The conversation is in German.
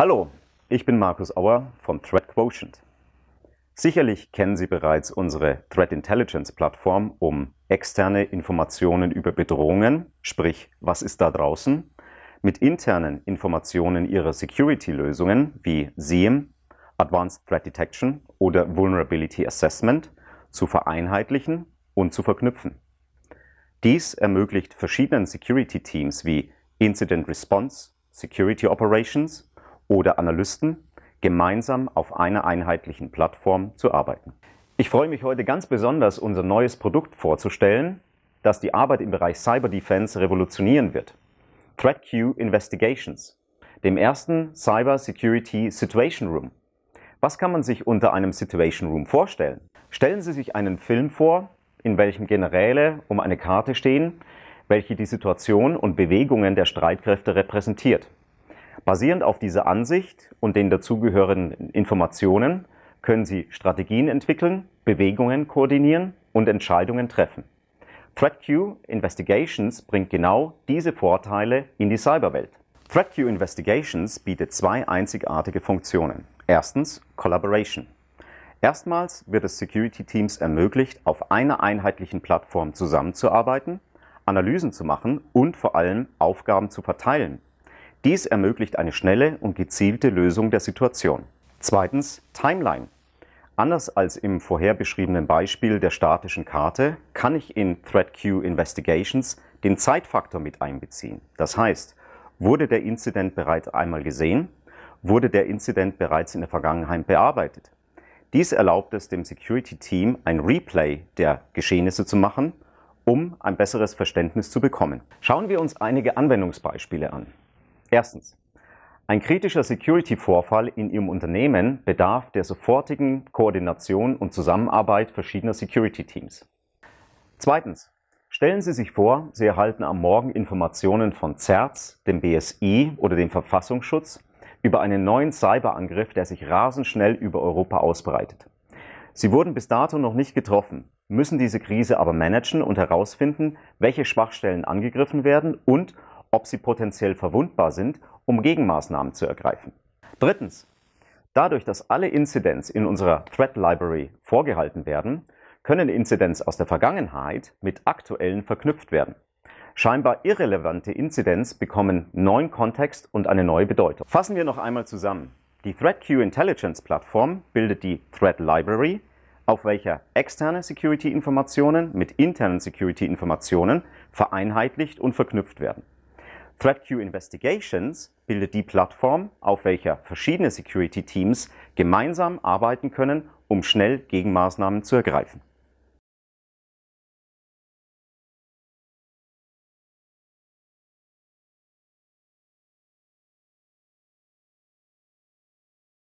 Hallo, ich bin Markus Auer von Threat Quotient. Sicherlich kennen Sie bereits unsere Threat Intelligence Plattform, um externe Informationen über Bedrohungen, sprich was ist da draußen, mit internen Informationen Ihrer Security-Lösungen wie SIEM, Advanced Threat Detection oder Vulnerability Assessment zu vereinheitlichen und zu verknüpfen. Dies ermöglicht verschiedenen Security-Teams wie Incident Response, Security Operations oder Analysten gemeinsam auf einer einheitlichen Plattform zu arbeiten. Ich freue mich heute ganz besonders, unser neues Produkt vorzustellen, das die Arbeit im Bereich Cyber Defense revolutionieren wird. ThreatQ Investigations, dem ersten Cyber Security Situation Room. Was kann man sich unter einem Situation Room vorstellen? Stellen Sie sich einen Film vor, in welchem Generäle um eine Karte stehen, welche die Situation und Bewegungen der Streitkräfte repräsentiert. Basierend auf dieser Ansicht und den dazugehörenden Informationen können Sie Strategien entwickeln, Bewegungen koordinieren und Entscheidungen treffen. ThreatQ Investigations bringt genau diese Vorteile in die Cyberwelt. ThreatQ Investigations bietet zwei einzigartige Funktionen. Erstens Collaboration. Erstmals wird es Security-Teams ermöglicht, auf einer einheitlichen Plattform zusammenzuarbeiten, Analysen zu machen und vor allem Aufgaben zu verteilen dies ermöglicht eine schnelle und gezielte Lösung der Situation. Zweitens Timeline. Anders als im vorher beschriebenen Beispiel der statischen Karte kann ich in ThreatQ Investigations den Zeitfaktor mit einbeziehen. Das heißt, wurde der Incident bereits einmal gesehen, wurde der Incident bereits in der Vergangenheit bearbeitet. Dies erlaubt es dem Security Team, ein Replay der Geschehnisse zu machen, um ein besseres Verständnis zu bekommen. Schauen wir uns einige Anwendungsbeispiele an. Erstens. Ein kritischer Security-Vorfall in Ihrem Unternehmen bedarf der sofortigen Koordination und Zusammenarbeit verschiedener Security-Teams. Zweitens. Stellen Sie sich vor, Sie erhalten am Morgen Informationen von CERTS, dem BSI oder dem Verfassungsschutz über einen neuen Cyberangriff, der sich rasend schnell über Europa ausbreitet. Sie wurden bis dato noch nicht getroffen, müssen diese Krise aber managen und herausfinden, welche Schwachstellen angegriffen werden und ob sie potenziell verwundbar sind, um Gegenmaßnahmen zu ergreifen. Drittens. Dadurch, dass alle Incidents in unserer Threat Library vorgehalten werden, können Incidents aus der Vergangenheit mit aktuellen verknüpft werden. Scheinbar irrelevante Incidents bekommen neuen Kontext und eine neue Bedeutung. Fassen wir noch einmal zusammen. Die ThreatQ Intelligence Plattform bildet die Threat Library, auf welcher externe Security-Informationen mit internen Security-Informationen vereinheitlicht und verknüpft werden. ThreatQ Investigations bildet die Plattform, auf welcher verschiedene Security-Teams gemeinsam arbeiten können, um schnell Gegenmaßnahmen zu ergreifen.